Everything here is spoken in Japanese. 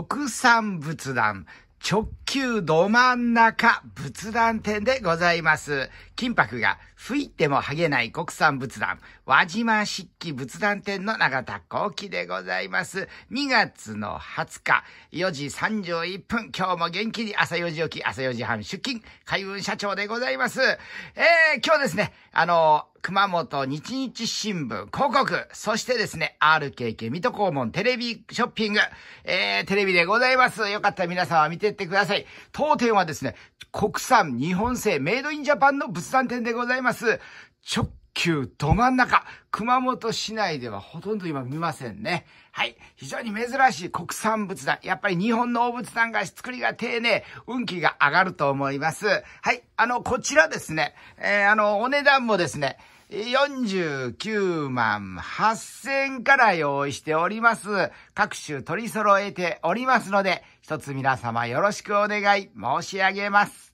国産仏壇、直球ど真ん中仏壇店でございます。金箔が吹いても剥げない国産仏壇、輪島漆器仏壇店の永田幸喜でございます。2月の20日、4時31分、今日も元気に朝4時起き、朝4時半出勤、海運社長でございます。えー、今日ですね、あのー熊本日日新聞広告、そしてですね、RKK 水戸黄門テレビショッピング、えー、テレビでございます。よかったら皆さんは見てってください。当店はですね、国産日本製メイドインジャパンの物産展でございます。ちっ旧ど真ん中。熊本市内ではほとんど今見ませんね。はい。非常に珍しい国産仏壇。やっぱり日本の大仏壇が作りが丁寧、運気が上がると思います。はい。あの、こちらですね。えー、あの、お値段もですね、49万8000から用意しております。各種取り揃えておりますので、一つ皆様よろしくお願い申し上げます。